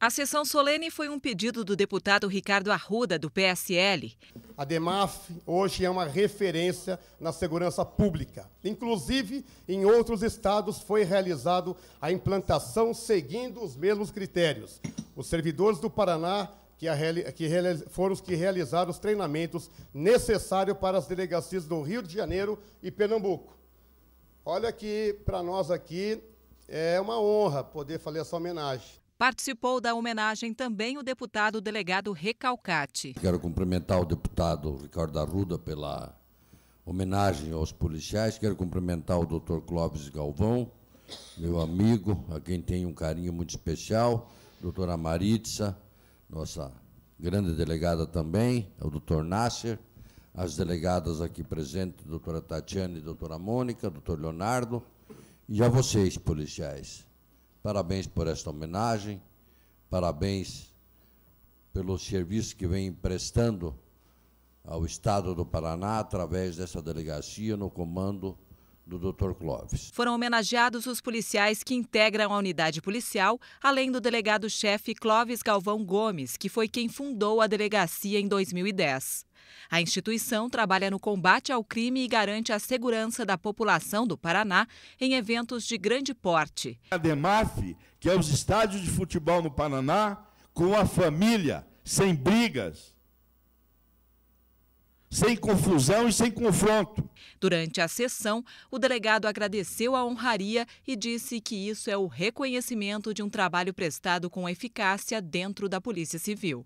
A sessão solene foi um pedido do deputado Ricardo Arruda, do PSL. A DEMAF hoje é uma referência na segurança pública. Inclusive, em outros estados foi realizado a implantação seguindo os mesmos critérios. Os servidores do Paraná que, a, que foram os que realizaram os treinamentos necessários para as delegacias do Rio de Janeiro e Pernambuco. Olha que, para nós aqui, é uma honra poder fazer essa homenagem. Participou da homenagem também o deputado delegado Recalcate. Quero cumprimentar o deputado Ricardo Arruda pela homenagem aos policiais. Quero cumprimentar o doutor Clóvis Galvão, meu amigo, a quem tenho um carinho muito especial, doutora Maritza, nossa grande delegada também, o doutor Nasser, as delegadas aqui presentes, doutora Tatiana e doutora Mônica, doutor Leonardo, e a vocês, policiais. Parabéns por esta homenagem, parabéns pelo serviço que vem prestando ao Estado do Paraná através dessa delegacia no comando do Dr. Clóvis. Foram homenageados os policiais que integram a unidade policial, além do delegado-chefe Clóvis Galvão Gomes, que foi quem fundou a delegacia em 2010. A instituição trabalha no combate ao crime e garante a segurança da população do Paraná em eventos de grande porte. A DEMAF, que é os estádios de futebol no Paraná, com a família, sem brigas, sem confusão e sem confronto. Durante a sessão, o delegado agradeceu a honraria e disse que isso é o reconhecimento de um trabalho prestado com eficácia dentro da Polícia Civil.